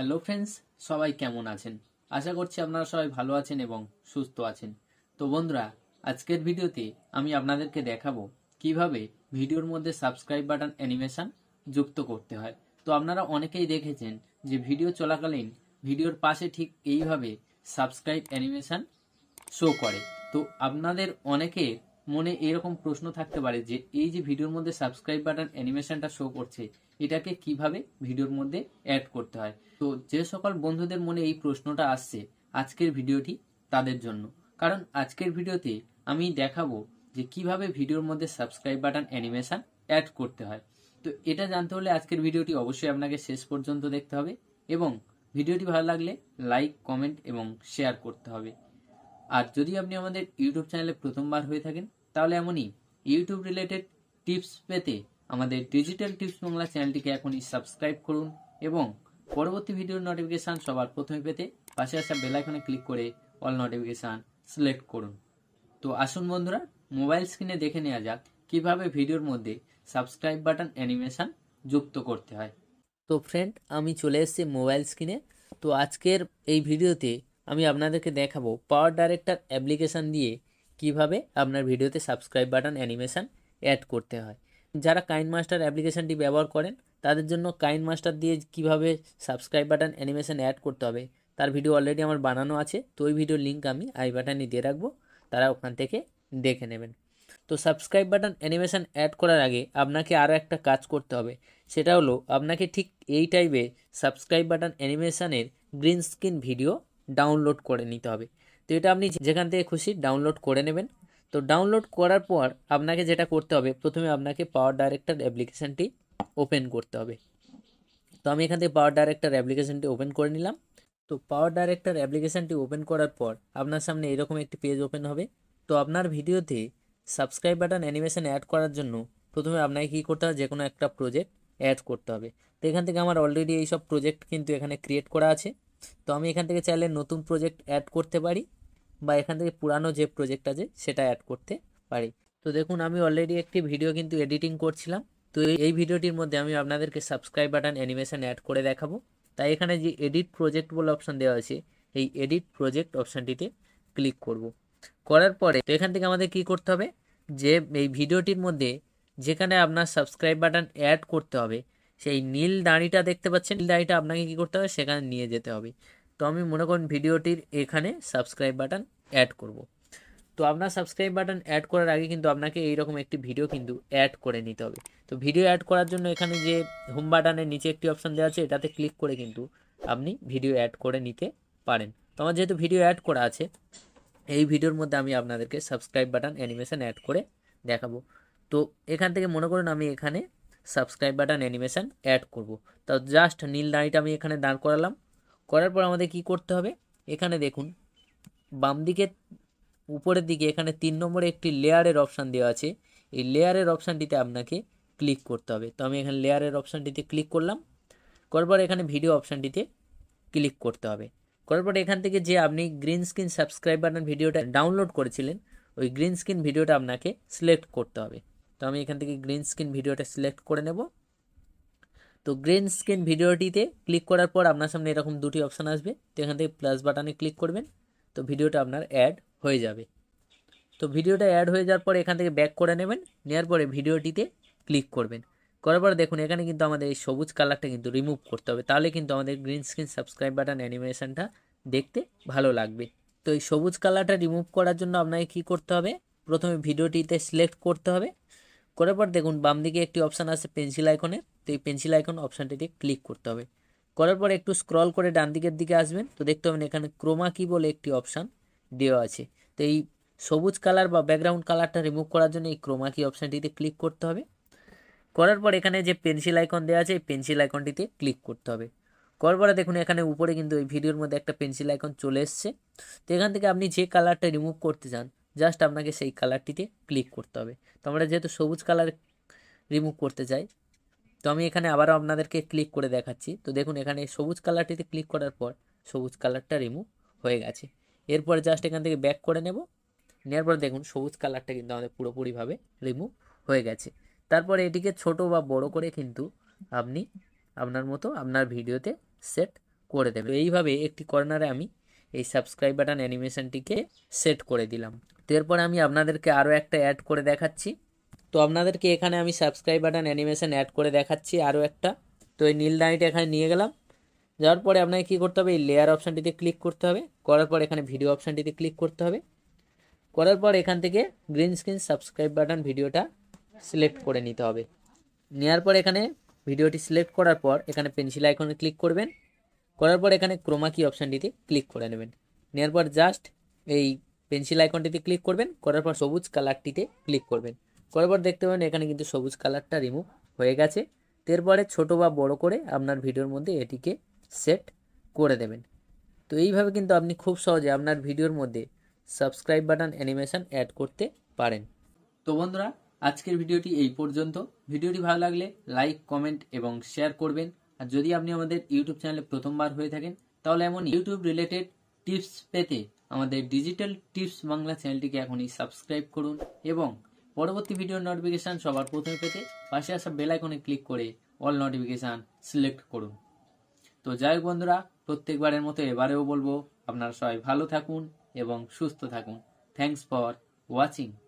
Hello friends সবাই কেমন আছেন আশা করছি আপনারা সবাই ভালো আছেন এবং সুস্থ আছেন তো বন্ধুরা আজকের ভিডিওতে আমি আপনাদেরকে দেখাবো কিভাবে ভিডিওর মধ্যে সাবস্ক্রাইব বাটন অ্যানিমেশন যুক্ত করতে হয় তো আপনারা অনেকেই দেখেছেন যে ভিডিও চলাকালীন ভিডিওর পাশে ঠিক এইভাবে সাবস্ক্রাইব অ্যানিমেশন শো করে তো আপনাদের অনেকের মনে এরকম প্রশ্ন থাকতে পারে যে এই যে ভিডিওর মধ্যে সাবস্ক্রাইব বাটন অ্যানিমেশনটা শো করছে এটাকে কিভাবে ভিডিওর মধ্যে অ্যাড করতে হয় তো যে সকল বন্ধুদের মনে এই প্রশ্নটা আসছে আজকের ভিডিওটি তাদের জন্য কারণ আজকের ভিডিওতে আমি দেখাবো যে কিভাবে ভিডিওর মধ্যে সাবস্ক্রাইব বাটন অ্যানিমেশন অ্যাড করতে হয় তো এটা জানতে হলে আজকের ভিডিওটি অবশ্যই আপনাকে শেষ পর্যন্ত দেখতে হবে এবং ভিডিওটি ভালো লাগলে লাইক কমেন্ট এবং শেয়ার করতে হবে আর যদি আপনি আমাদের ইউটিউব চ্যানেলে প্রথমবার হয়ে থাকেন তাহলে এমনই ইউটিউব রিলেটেড টিপস পেতে আমাদের ডিজিটাল টিপস বাংলা চ্যানেলটিকে এখনই সাবস্ক্রাইব করুন এবং পরবর্তী ভিডিওর নোটিফিকেশান সবার প্রথমে পেতে পাশে আসা বেলাইকনে ক্লিক করে অল নোটিফিকেশান সিলেক্ট করুন তো আসুন বন্ধুরা মোবাইল স্ক্রিনে দেখে নেওয়া যাক কিভাবে ভিডিওর মধ্যে সাবস্ক্রাইব বাটন অ্যানিমেশন যুক্ত করতে হয় তো ফ্রেন্ড আমি চলে এসেছি মোবাইল স্ক্রিনে তো আজকের এই ভিডিওতে আমি আপনাদেরকে দেখাবো পাওয়ার ডাইরেক্টার অ্যাপ্লিকেশান দিয়ে কিভাবে আপনার ভিডিওতে সাবস্ক্রাইব বাটন অ্যানিমেশান অ্যাড করতে হয় যারা কাইন মাস্টার অ্যাপ্লিকেশানটি ব্যবহার করেন তাদের জন্য কাইন মাস্টার দিয়ে কিভাবে সাবস্ক্রাইব বাটন অ্যানিমেশান অ্যাড করতে হবে তার ভিডিও অলরেডি আমার বানানো আছে তো ওই ভিডিওর লিঙ্ক আমি আই বাটনে দিয়ে রাখবো তারা ওখান থেকে দেখে নেবেন তো সাবস্ক্রাইব বাটন অ্যানিমেশান অ্যাড করার আগে আপনাকে আরও একটা কাজ করতে হবে সেটা হলো আপনাকে ঠিক এই টাইপের সাবস্ক্রাইব বাটন অ্যানিমেশানের গ্রিন স্ক্রিন ভিডিও ডাউনলোড করে নিতে হবে তো এটা আপনি যেখান থেকে খুশি ডাউনলোড করে নেবেন তো ডাউনলোড করার পর আপনাকে যেটা করতে হবে প্রথমে আপনাকে পাওয়ার ডাইরেক্টর অ্যাপ্লিকেশানটি ওপেন করতে হবে তো আমি এখান থেকে পাওয়ার ডাইরেক্টর অ্যাপ্লিকেশানটি ওপেন করে নিলাম তো পাওয়ার ডাইরেক্টর অ্যাপ্লিকেশানটি ওপেন করার পর আপনার সামনে এরকম একটি পেজ ওপেন হবে তো আপনার ভিডিওতে সাবস্ক্রাইব বাটন অ্যানিমেশান অ্যাড করার জন্য প্রথমে আপনাকে কী করতে হবে যে কোনো একটা প্রজেক্ট অ্যাড করতে হবে তো এখান থেকে আমার অলরেডি এই সব প্রজেক্ট কিন্তু এখানে ক্রিয়েট করা আছে তো আমি এখান থেকে চাইলে নতুন প্রজেক্ট অ্যাড করতে পারি বা এখান থেকে পুরানো যে প্রজেক্ট আছে সেটা অ্যাড করতে পারি তো দেখুন আমি অলরেডি একটি ভিডিও কিন্তু এডিটিং করছিলাম তো এই ভিডিওটির মধ্যে আমি আপনাদেরকে সাবস্ক্রাইব বাটন অ্যানিমেশন অ্যাড করে দেখাবো তাই এখানে যে এডিট প্রজেক্ট বলে অপশান দেওয়া আছে এই এডিট প্রজেক্ট অপশানটিতে ক্লিক করব। করার পরে তো এখান থেকে আমাদের কি করতে হবে যে এই ভিডিওটির মধ্যে যেখানে আপনার সাবস্ক্রাইব বাটন অ্যাড করতে হবে সেই নীল দাঁড়িটা দেখতে পাচ্ছেন নীল দাঁড়িটা আপনাকে কী করতে হবে সেখানে নিয়ে যেতে হবে তো আমি মনে করুন ভিডিওটির এখানে সাবস্ক্রাইব বাটন অ্যাড করব তো আপনার সাবস্ক্রাইব বাটন অ্যাড করার আগে কিন্তু আপনাকে এইরকম একটি ভিডিও কিন্তু অ্যাড করে নিতে হবে তো ভিডিও অ্যাড করার জন্য এখানে যে হোম বাটনের নিচে একটি অপশান দেওয়া আছে এটাতে ক্লিক করে কিন্তু আপনি ভিডিও অ্যাড করে নিতে পারেন তো আমার যেহেতু ভিডিও অ্যাড করা আছে এই ভিডিওর মধ্যে আমি আপনাদেরকে সাবস্ক্রাইব বাটন অ্যানিমেশান অ্যাড করে দেখাবো তো এখান থেকে মনে করুন আমি এখানে সাবস্ক্রাইব বাটন অ্যানিমেশান অ্যাড করব তো জাস্ট নীল দাঁড়িটা আমি এখানে দাঁড় করালাম করার পর আমাদের কি করতে হবে এখানে দেখুন বাম দিকে উপরের দিকে এখানে তিন নম্বরে একটি লেয়ারের অপশান দেওয়া আছে এই লেয়ারের অপশানটিতে আপনাকে ক্লিক করতে হবে তো আমি এখানে লেয়ারের অপশানটিতে ক্লিক করলাম করার পর এখানে ভিডিও অপশানটিতে ক্লিক করতে হবে করার পর এখান থেকে যে আপনি গ্রিন স্ক্রিন সাবস্ক্রাইব বাটন ভিডিওটা ডাউনলোড করেছিলেন ওই গ্রিন স্ক্রিন ভিডিওটা আপনাকে সিলেক্ট করতে হবে তো আমি এখান থেকে গ্রিন স্ক্রিন ভিডিওটা সিলেক্ট করে নেব তো গ্রেন স্ক্রিন ভিডিওটিতে ক্লিক করার পর আপনার সামনে এরকম দুটি অপশান আসবে তো এখান থেকে প্লাস বাটনে ক্লিক করবেন তো ভিডিওটা আপনার অ্যাড হয়ে যাবে তো ভিডিওটা অ্যাড হয়ে যাওয়ার পর এখান থেকে ব্যাক করে নেবেন নেওয়ার পরে ভিডিওটিতে ক্লিক করবেন করার পরে দেখুন এখানে কিন্তু আমাদের এই সবুজ কালারটা কিন্তু রিমুভ করতে হবে তাহলে কিন্তু আমাদের গ্রিন স্ক্রিন সাবস্ক্রাইব বাটন অ্যানিমেশনটা দেখতে ভালো লাগবে তো এই সবুজ কালারটা রিমুভ করার জন্য আপনাকে কি করতে হবে প্রথমে ভিডিওটিতে সিলেক্ট করতে হবে করার পর দেখুন বাম দিকে একটি অপশান আছে পেন্সিল আইকনে তো এই পেন্সিল আইকন অপশানটিতে ক্লিক করতে হবে করার পর একটু স্ক্রল করে ডান দিকের দিকে আসবেন তো দেখতে পাবেন এখানে ক্রোমা কি বলে একটি অপশান দেওয়া আছে তো এই সবুজ কালার বা ব্যাকগ্রাউন্ড কালারটা রিমুভ করার জন্য এই ক্রোমা কি অপশানটিতে ক্লিক করতে হবে করার পর এখানে যে পেন্সিল আইকন দেওয়া আছে এই পেন্সিল আইকনটিতে ক্লিক করতে হবে করার পরে দেখুন এখানে উপরে কিন্তু এই ভিডিওর মধ্যে একটা পেন্সিল আইকন চলে এসছে তো এখান থেকে আপনি যে কালারটা রিমুভ করতে চান জাস্ট আপনাকে সেই কালারটিতে ক্লিক করতে হবে তো আমরা যেহেতু সবুজ কালার রিমুভ করতে চাই তো আমি এখানে আবারও আপনাদেরকে ক্লিক করে দেখাচ্ছি তো দেখুন এখানে সবুজ কালারটিতে ক্লিক করার পর সবুজ কালারটা রিমুভ হয়ে গেছে এরপর জাস্ট এখান থেকে ব্যাক করে নেব নেওয়ার পর দেখুন সবুজ কালারটা কিন্তু আমাদের পুরোপুরিভাবে রিমুভ হয়ে গেছে তারপর এটিকে ছোট বা বড় করে কিন্তু আপনি আপনার মতো আপনার ভিডিওতে সেট করে দেবে এইভাবে একটি কর্নারে আমি এই সাবস্ক্রাইব বাটন অ্যানিমেশনটিকে সেট করে দিলাম তো আমি আপনাদেরকে আরও একটা অ্যাড করে দেখাচ্ছি তো আপনাদেরকে এখানে আমি সাবস্ক্রাইব বাটন অ্যানিমেশন অ্যাড করে দেখাচ্ছি আরও একটা তো এই নীল দাঁড়িটা এখানে নিয়ে গেলাম যাওয়ার পরে আপনাকে কী করতে হবে এই লেয়ার অপশানটিতে ক্লিক করতে হবে করার পর এখানে ভিডিও অপশানটিতে ক্লিক করতে হবে করার পর এখান থেকে গ্রিন স্ক্রিন সাবস্ক্রাইব বাটন ভিডিওটা সিলেক্ট করে নিতে হবে নেওয়ার পর এখানে ভিডিওটি সিলেক্ট করার পর এখানে পেন্সিল আইকনে ক্লিক করবেন করার পর এখানে ক্রোমা কি অপশানটিতে ক্লিক করে নেবেন নেওয়ার পর জাস্ট এই পেন্সিল আইকনটিতে ক্লিক করবেন করার পর সবুজ কালারটিতে ক্লিক করবেন করার পর দেখতে পাবেন এখানে কিন্তু সবুজ কালারটা রিমুভ হয়ে গেছে এরপরে ছোট বা বড় করে আপনার ভিডিওর মধ্যে এটিকে সেট করে দেবেন তো এইভাবে কিন্তু আপনি খুব সহজে আপনার ভিডিওর মধ্যে সাবস্ক্রাইব বাটন অ্যানিমেশন অ্যাড করতে পারেন তো বন্ধুরা আজকের ভিডিওটি এই পর্যন্ত ভিডিওটি ভালো লাগলে লাইক কমেন্ট এবং শেয়ার করবেন আর যদি আপনি আমাদের ইউটিউব চ্যানেলে প্রথমবার হয়ে থাকেন তাহলে এমন ইউটিউব রিলেটেড টিপস পেতে আমাদের ডিজিটাল টিপস বাংলা চ্যানেলটিকে এখনই সাবস্ক্রাইব করুন এবং পরবর্তী ভিডিওর নোটিফিকেশান সবার প্রথমে পেতে পাশে আসা বেলাইকনে ক্লিক করে অল নোটিফিকেশান সিলেক্ট করুন তো যাই হোক বন্ধুরা প্রত্যেকবারের মতো এবারেও বলবো আপনারা সবাই ভালো থাকুন এবং সুস্থ থাকুন থ্যাংকস ফর ওয়াচিং